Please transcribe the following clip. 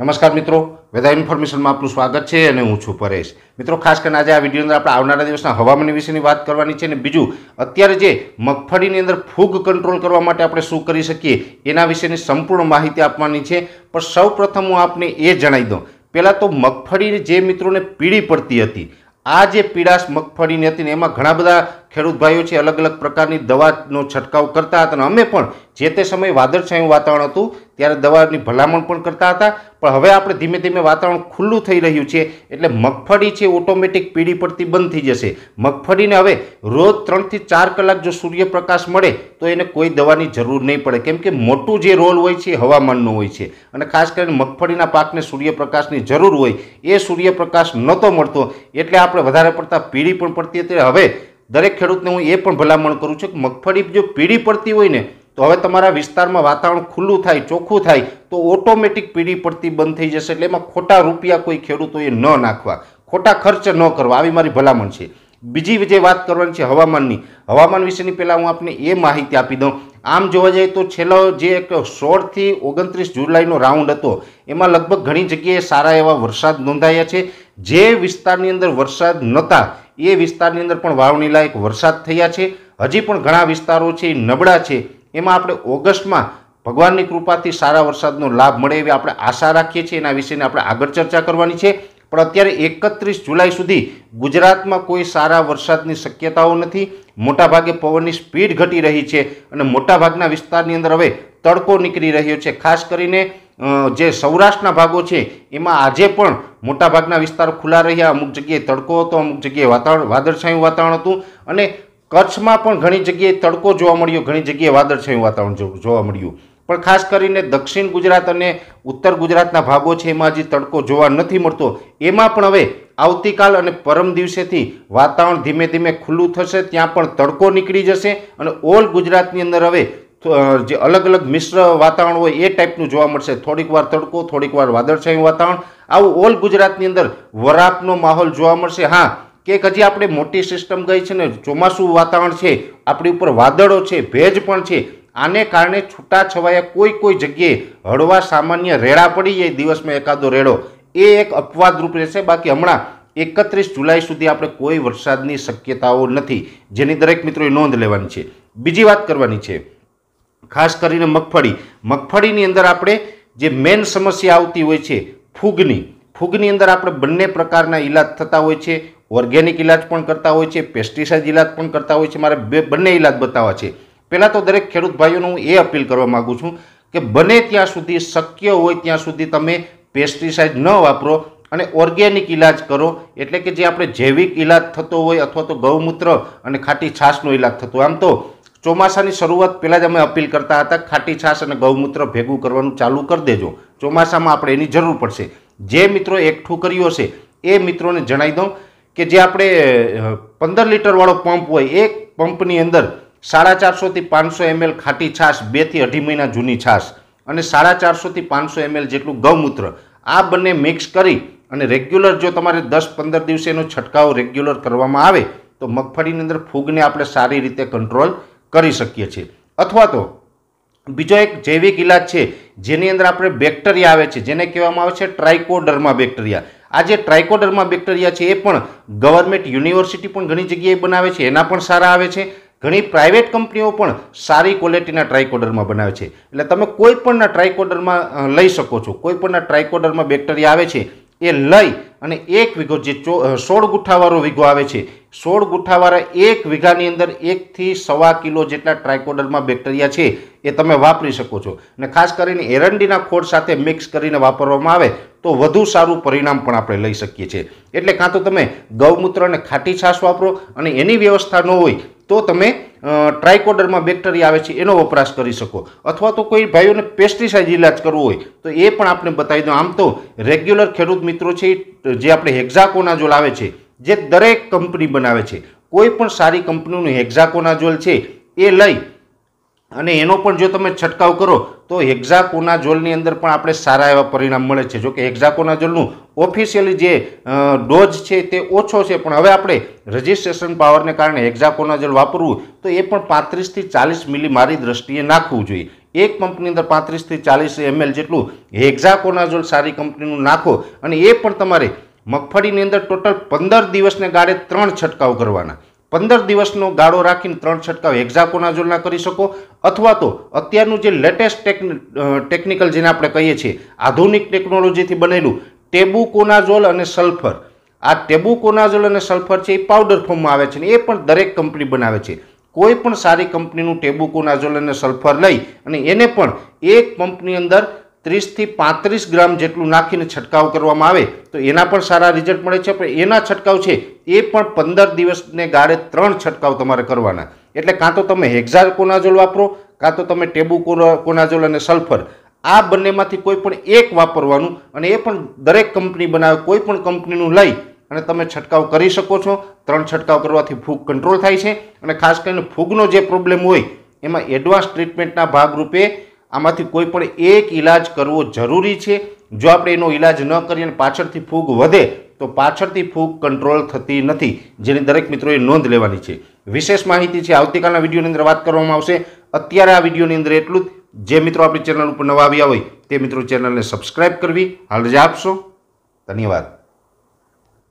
નમસ્કાર મિત્રો વેધર ઇન્ફોર્મેશનમાં આપનું સ્વાગત છે અને હું છું પરેશ મિત્રો ખાસ કરીને આજે આ વિડીયોની અંદર આપણે આવનારા દિવસના હવામાન વિશેની વાત કરવાની છે અને બીજું અત્યારે જે મગફળીની અંદર ફૂગ કંટ્રોલ કરવા માટે આપણે શું કરી શકીએ એના વિશેની સંપૂર્ણ માહિતી આપવાની છે પણ સૌપ્રથમ હું આપને એ જણાવી દઉં પહેલાં તો મગફળી જે મિત્રોને પીળી પડતી હતી આ જે પીડાશ મગફળીની હતી ને એમાં ઘણા બધા ખેડૂત ભાઈઓ છે અલગ અલગ પ્રકારની દવાનો છંટકાવ કરતા હતા અને અમે પણ જે તે સમયે વાદળછાયું વાતાવરણ હતું ત્યારે દવાની ભલામણ પણ કરતા હતા પણ હવે આપણે ધીમે ધીમે વાતાવરણ ખુલ્લું થઈ રહ્યું છે એટલે મગફળી છે ઓટોમેટિક પીળી પડતી બંધ થઈ જશે મગફળીને હવે રોજ ત્રણથી ચાર કલાક જો સૂર્યપ્રકાશ મળે તો એને કોઈ દવાની જરૂર નહીં પડે કેમ કે મોટું જે રોલ હોય છે હવામાનનો હોય છે અને ખાસ કરીને મગફળીના પાકને સૂર્યપ્રકાશની જરૂર હોય એ સૂર્યપ્રકાશ નહોતો મળતો એટલે આપણે વધારે પડતા પીળી પણ પડતી હતી હવે દરેક ખેડૂતને હું એ પણ ભલામણ કરું છું કે મગફળી જો પીળી પડતી હોય ને તો હવે તમારા વિસ્તારમાં વાતાવરણ ખુલ્લું થાય ચોખ્ખું થાય તો ઓટોમેટિક પીડી પડતી બંધ થઈ જશે એટલે એમાં ખોટા રૂપિયા કોઈ ખેડૂતોએ ન નાખવા ખોટા ખર્ચ ન કરવા આવી મારી ભલામણ છે બીજી જે વાત કરવાની છે હવામાનની હવામાન વિશેની પહેલાં હું આપને એ માહિતી આપી દઉં આમ જોવા જઈએ તો છેલ્લો જે એક સોળથી ઓગણત્રીસ જુલાઈનો રાઉન્ડ હતો એમાં લગભગ ઘણી જગ્યાએ સારા એવા વરસાદ નોંધાયા છે જે વિસ્તારની અંદર વરસાદ નહોતા એ વિસ્તારની અંદર પણ વાવણી લાયક વરસાદ થયા છે હજી પણ ઘણા વિસ્તારો છે નબળા છે એમાં આપણે ઓગસ્ટમાં ભગવાનની કૃપાથી સારા વરસાદનો લાભ મળે એવી આપણે આશા રાખીએ છીએ એના વિશેની આપણે આગળ ચર્ચા કરવાની છે પણ અત્યારે એકત્રીસ જુલાઈ સુધી ગુજરાતમાં કોઈ સારા વરસાદની શક્યતાઓ નથી મોટાભાગે પવનની સ્પીડ ઘટી રહી છે અને મોટાભાગના વિસ્તારની અંદર હવે તડકો નીકળી રહ્યો છે ખાસ કરીને જે સૌરાષ્ટ્રના ભાગો છે એમાં આજે પણ મોટાભાગના વિસ્તારો ખુલ્લા રહ્યા અમુક જગ્યાએ તડકો હતો અમુક જગ્યાએ વાતાવરણ વાદળછાયું વાતાવરણ હતું અને કચ્છમાં પણ ઘણી જગ્યાએ તડકો જોવા મળ્યો ઘણી જગ્યાએ વાદળછાયું વાતાવરણ જોવા મળ્યું પણ ખાસ કરીને દક્ષિણ ગુજરાત અને ઉત્તર ગુજરાતના ભાગો છે એમાં જે તડકો જોવા નથી મળતો એમાં પણ હવે આવતીકાલ અને પરમ દિવસેથી વાતાવરણ ધીમે ધીમે ખુલ્લું થશે ત્યાં પણ તડકો નીકળી જશે અને ઓલ ગુજરાતની અંદર હવે જે અલગ અલગ મિશ્ર વાતાવરણ હોય એ ટાઈપનું જોવા મળશે થોડીક વાર તડકો થોડીક વાર વાદળછાયું વાતાવરણ આવું ઓલ ગુજરાતની અંદર વરાપનો માહોલ જોવા મળશે હા કે હજી આપણે મોટી સિસ્ટમ ગઈ છે ને ચોમાસું વાતાવરણ છે આપણી ઉપર વાદળો છે ભેજ પણ છે આને કારણે છૂટાછવાયા કોઈ કોઈ જગ્યાએ હળવા સામાન્ય રેડા પડી જાય દિવસમાં એકાદો રેડો એ એક અપવાદરૂપ રહેશે બાકી હમણાં એકત્રીસ જુલાઈ સુધી આપણે કોઈ વરસાદની શક્યતાઓ નથી જેની દરેક મિત્રોએ નોંધ લેવાની છે બીજી વાત કરવાની છે ખાસ કરીને મગફળી મગફળીની અંદર આપણે જે મેઇન સમસ્યા આવતી હોય છે ફૂગની ફૂગની અંદર આપણે બંને પ્રકારના ઇલાજ થતા હોય છે ઓર્ગેનિક ઇલાજ પણ કરતા હોય છે પેસ્ટિસાઇડ ઇલાજ પણ કરતા હોય છે મારે બંને ઇલાજ બતાવવા છે પહેલાં તો દરેક ખેડૂત ભાઈઓને હું એ અપીલ કરવા માગું છું કે બને ત્યાં સુધી શક્ય હોય ત્યાં સુધી તમે પેસ્ટિસાઇડ ન વાપરો અને ઓર્ગેનિક ઇલાજ કરો એટલે કે જે આપણે જૈવિક ઇલાજ થતો હોય અથવા તો ગૌમૂત્ર અને ખાટી છાશનો ઇલાજ થતો આમ તો ચોમાસાની શરૂઆત પહેલાં જ અમે અપીલ કરતા હતા ખાટી છાશ અને ગૌમૂત્ર ભેગું કરવાનું ચાલુ કરી દેજો ચોમાસામાં આપણે એની જરૂર પડશે જે મિત્રો એકઠું કર્યો છે એ મિત્રોને જણાવી દઉં કે જે આપણે પંદર લીટરવાળો પંપ હોય એ પંપની અંદર સાડા ચારસોથી પાંચસો એમએલ ખાટી છાશ બેથી અઢી મહિના જૂની છાશ અને સાડા ચારસોથી પાંચસો એમએલ જેટલું ગૌમૂત્ર આ બંને મિક્સ કરી અને રેગ્યુલર જો તમારે દસ પંદર દિવસે એનો છંટકાવ રેગ્યુલર કરવામાં આવે તો મગફળીની અંદર ફૂગને આપણે સારી રીતે કંટ્રોલ કરી શકીએ છીએ અથવા તો બીજો એક જૈવિક ઇલાજ છે જેની અંદર આપણે બેક્ટેરિયા આવે છે જેને કહેવામાં આવે છે ટ્રાઇકોડર્મા બેક્ટેરિયા આ જે ટ્રાઇકોડર્મા બેક્ટેરિયા છે એ પણ ગવર્મેન્ટ યુનિવર્સિટી પણ ઘણી જગ્યાએ બનાવે છે એના પણ સારા આવે છે ઘણી પ્રાઇવેટ કંપનીઓ પણ સારી ક્વોલિટીના ટ્રાઇકોડરમાં બનાવે છે એટલે તમે કોઈ પણના ટ્રાઇકોડરમાં લઈ શકો છો કોઈ પણના ટ્રાઇકોડરમાં બેક્ટેરિયા આવે છે એ લઈ અને એક વીઘો જે સોળ ગુઠ્ઠાવાળો વીઘો આવે છે સોળ ગુઠ્ઠાવાળા એક વીઘાની અંદર એકથી સવા કિલો જેટલા ટ્રાયકોડલમાં બેક્ટેરિયા છે એ તમે વાપરી શકો છો અને ખાસ કરીને એરંડીના ખોળ સાથે મિક્સ કરીને વાપરવામાં આવે તો વધુ સારું પરિણામ પણ આપણે લઈ શકીએ છીએ એટલે કાં તો તમે ગૌમૂત્ર અને ખાટી છાશ વાપરો અને એની વ્યવસ્થા ન હોય તો તમે ટ્રાયકોડરમાં બેક્ટેરિયા આવે છે એનો વપરાશ કરી શકો અથવા તો કોઈ ભાઈઓને પેસ્ટિસાઇડ ઇલાજ કરવો હોય તો એ પણ આપણે બતાવી દો આમ તો રેગ્યુલર ખેડૂત મિત્રો છે જે આપણે હેક્ઝાકોના હેક્ઝાકોનાઝોલ આવે છે જે દરેક કંપની બનાવે છે કોઈ પણ સારી કંપનીનું જોલ છે એ લઈ અને એનો પણ જો તમે છંટકાવ કરો તો એક્ઝાકોના હેક્ઝાકોનાઝોલની અંદર પણ આપણે સારા એવા પરિણામ મળે છે જોકે હેક્ઝાકોનાઝોલનું ઓફિશિયલી જે ડોઝ છે તે ઓછો છે પણ હવે આપણે રજિસ્ટ્રેશન પાવરને કારણે એક્ઝાકોના હેક્ઝાકોનાઝોલ વાપરવું તો એ પણ પાંત્રીસથી ચાલીસ મિલી મારી દ્રષ્ટિએ નાખવું જોઈએ એક કંપની અંદર પાંત્રીસથી ચાલીસ એમએલ જેટલું હેક્ઝાકોનાઝોલ સારી કંપનીનું નાખો અને એ પણ તમારે મગફળીની અંદર ટોટલ પંદર દિવસને ગાળે ત્રણ છંટકાવ કરવાના પંદર દિવસનો ગાળો રાખીને ત્રણ છટકાવ એક્ઝાકોના હેક્ઝાકોનાઝોલના કરી શકો અથવા તો અત્યારનું જે લેટેસ્ટ ટેકનિકલ જેને આપણે કહીએ છીએ આધુનિક ટેકનોલોજીથી બનેલું ટેબુકોનાઝોલ અને સલ્ફર આ ટેબુકોનાઝોલ અને સલ્ફર છે એ પાવડર ફોર્મમાં આવે છે ને એ પણ દરેક કંપની બનાવે છે કોઈ પણ સારી કંપનીનું ટેબુકોનાઝોલ અને સલ્ફર લઈ અને એને પણ એક પંપની અંદર ત્રીસથી પાંત્રીસ ગ્રામ જેટલું નાખીને છંટકાવ કરવામાં આવે તો એના પણ સારા રિઝલ્ટ મળે છે પણ એના છંટકાવ છે એ પણ પંદર દિવસને ગાળે ત્રણ છંટકાવ તમારે કરવાના એટલે કાં તો તમે હેક્ઝાકોનાઝોલ વાપરો કાં તો તમે ટેબુ કોનાઝોલ અને સલ્ફર આ બંનેમાંથી કોઈ પણ એક વાપરવાનું અને એ પણ દરેક કંપની બનાવે કોઈ પણ કંપનીનું લઈ અને તમે છંટકાવ કરી શકો છો ત્રણ છંટકાવ કરવાથી ફૂગ કંટ્રોલ થાય છે અને ખાસ કરીને ફૂગનો જે પ્રોબ્લેમ હોય એમાં એડવાન્સ ટ્રીટમેન્ટના ભાગરૂપે આમાંથી કોઈ પણ એક ઈલાજ કરવો જરૂરી છે જો આપણે એનો ઈલાજ ન કરીએ અને પાછળથી ફૂગ વધે તો પાછળથી ફૂગ કંટ્રોલ થતી નથી જેની દરેક મિત્રોએ નોંધ લેવાની છે વિશેષ માહિતી છે આવતીકાલના વિડીયોની અંદર વાત કરવામાં આવશે અત્યારે આ વિડીયોની અંદર એટલું જ જે મિત્રો આપણી ચેનલ ઉપર નવા આવ્યા હોય તે મિત્રો ચેનલને સબસ્ક્રાઈબ કરવી હાલ જ આપશો ધન્યવાદ